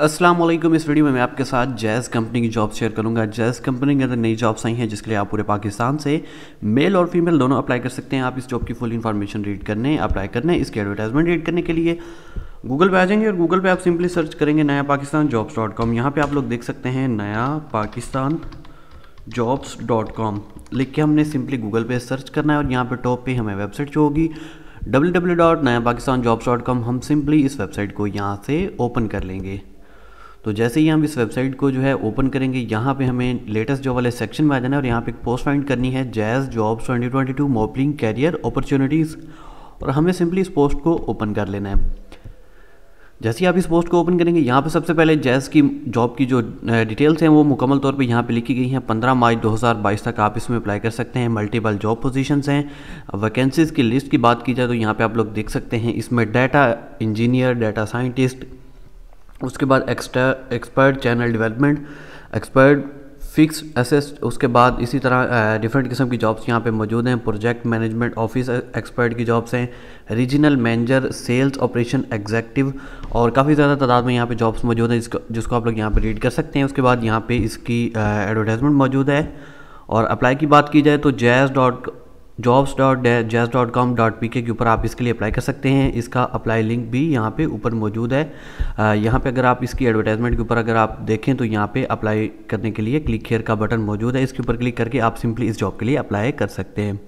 अस्सलाम वालेकुम इस वीडियो में मैं आपके साथ जैज़ कंपनी की जॉब शेयर करूंगा जैज़ कंपनी के अंदर नई जॉब्स आई हैं जिसके लिए आप पूरे पाकिस्तान से मेल और फीमेल दोनों अप्लाई कर सकते हैं आप इस जॉब की फुल इन्फॉर्मेशन रीड करने अप्लाई करने इसके एडवर्टाइजमेंट रीड करने के लिए गूगल पे आ जाएंगे और गूगल पे आप सिंपली सर्च करेंगे नया पाकिस्तान जॉब्स डॉट कॉम यहाँ पर आप लोग देख सकते हैं नया पाकिस्तान जॉब्स डॉट कॉम लिख के हमने सिंपली गूगल पे सर्च करना है और यहाँ पर टॉप पे हमें वेबसाइट जो होगी डब्ल्यू डब्ल्यू डॉट नया पाकिस्तान जॉब्स डॉट कॉम हम सिंपली इस वेबसाइट को यहाँ से ओपन कर लेंगे तो जैसे ही हम इस वेबसाइट को जो है ओपन करेंगे यहाँ पे हमें लेटेस्ट जॉब वाले सेक्शन में आ जाना है और यहाँ पे एक पोस्ट फाइंड करनी है Jazz jobs twenty twenty two मॉपलिंग कैरियर अपॉर्चुनिटीज़ और हमें सिंपली इस पोस्ट को ओपन कर लेना है जैसे ही आप इस पोस्ट को ओपन करेंगे यहाँ पे सबसे पहले जैज़ की जॉब की जो डिटेल्स हैं वो मुकम्मल तौर पे यहाँ पे लिखी गई हैं 15 मार्च 2022 तक आप इसमें अप्लाई कर सकते हैं मल्टीपल जॉब पोजीशंस हैं वैकेंसीज़ की लिस्ट की बात की जाए तो यहाँ पे आप लोग देख सकते हैं इसमें डाटा इंजीनियर डाटा साइंटिस्ट उसके बाद extra expert channel development expert fix एसेस उसके बाद इसी तरह डिफरेंट किस्म की जॉब्स यहाँ पे मौजूद हैं प्रोजेक्ट मैनेजमेंट ऑफिस एक्सपर्ट की जॉब्स हैं regional manager sales operation executive और काफ़ी ज़्यादा तादाद में यहाँ पे जॉब्स मौजूद हैं जिसको जिसको आप लोग यहाँ पे रीड कर सकते हैं उसके बाद यहाँ पे इसकी एडवर्टाइजमेंट मौजूद है और अप्लाई की बात की जाए तो Jazz dot jobs dot Jazz dot com dot P K ऊपर आप इसके लिए अप्लाई कर सकते हैं इसका अप्लाई लिंक भी यहाँ पे ऊपर मौजूद है यहाँ पे अगर आप इसकी एडवर्टाइजमेंट के ऊपर अगर आप देखें तो यहाँ पे अप्लाई करने के लिए क्लिक हेयर का बटन मौजूद है इसके ऊपर क्लिक करके आप सिंपली इस जॉब के लिए अप्लाई कर सकते हैं